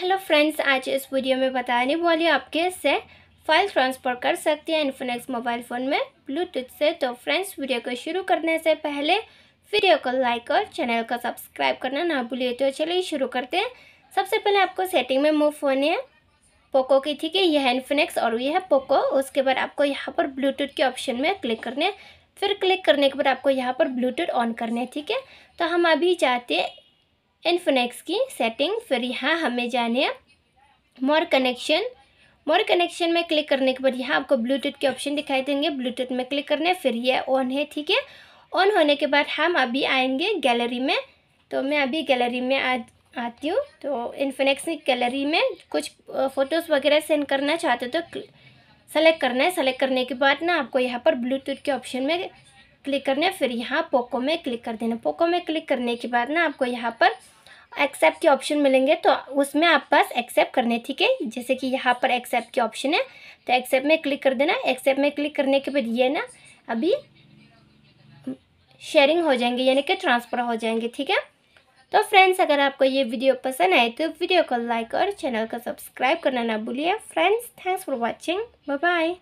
hello friends आज इस video में बताने वाली आपके से फाइल ट्रांसफ़र कर सकते हैं इन्फोनेक्स मोबाइल फ़ोन में ब्लूटूथ से तो फ्रेंड्स वीडियो को शुरू करने से पहले वीडियो को लाइक और चैनल को सब्सक्राइब करना ना भूलिए तो चलिए शुरू करते हैं सबसे पहले आपको सेटिंग में मूव होने है पोको की ठीक है यह है इन्फोनेक्स और यह है पोको उसके बाद आपको यहाँ पर ब्लूटूथ के ऑप्शन में क्लिक करने फिर क्लिक करने के बाद आपको यहाँ पर ब्लूटूथ ऑन करने है ठीक है तो हम अभी चाहते हैं इन्फोनेक्स की सेटिंग फिर यहाँ हमें जाने हैं मोर कनेक्शन मोर कनेक्शन में क्लिक करने के बाद यहाँ आपको ब्लूटूथ के ऑप्शन दिखाई देंगे ब्लूटूथ में क्लिक करने फिर ये ऑन है ठीक है ऑन होने के बाद हम अभी आएंगे गैलरी में तो मैं अभी गैलरी में आ आती हूँ तो इन्फिनेक्स गैलरी में कुछ फ़ोटोज़ वगैरह सेंड करना चाहते हो तो सेलेक्ट करना है सेलेक्ट करने के बाद ना आपको यहाँ पर ब्लूटूथ के ऑप्शन में क्लिक करना फिर यहाँ पोको में क्लिक कर देना पोको में क्लिक करने के बाद ना आपको यहाँ पर एक्सेप्ट के ऑप्शन मिलेंगे तो उसमें आप बस एक्सेप्ट करने ठीक है जैसे कि यहाँ पर एक्सेप्ट के ऑप्शन है तो एक्सेप्ट में क्लिक कर देना एक्सेप्ट में क्लिक करने के बाद ये ना अभी शेयरिंग हो जाएंगे यानी कि ट्रांसफ़र हो जाएंगे ठीक है तो फ्रेंड्स अगर आपको ये वीडियो पसंद आए तो वीडियो को लाइक और चैनल को सब्सक्राइब करना ना भूलिए friends thanks for watching bye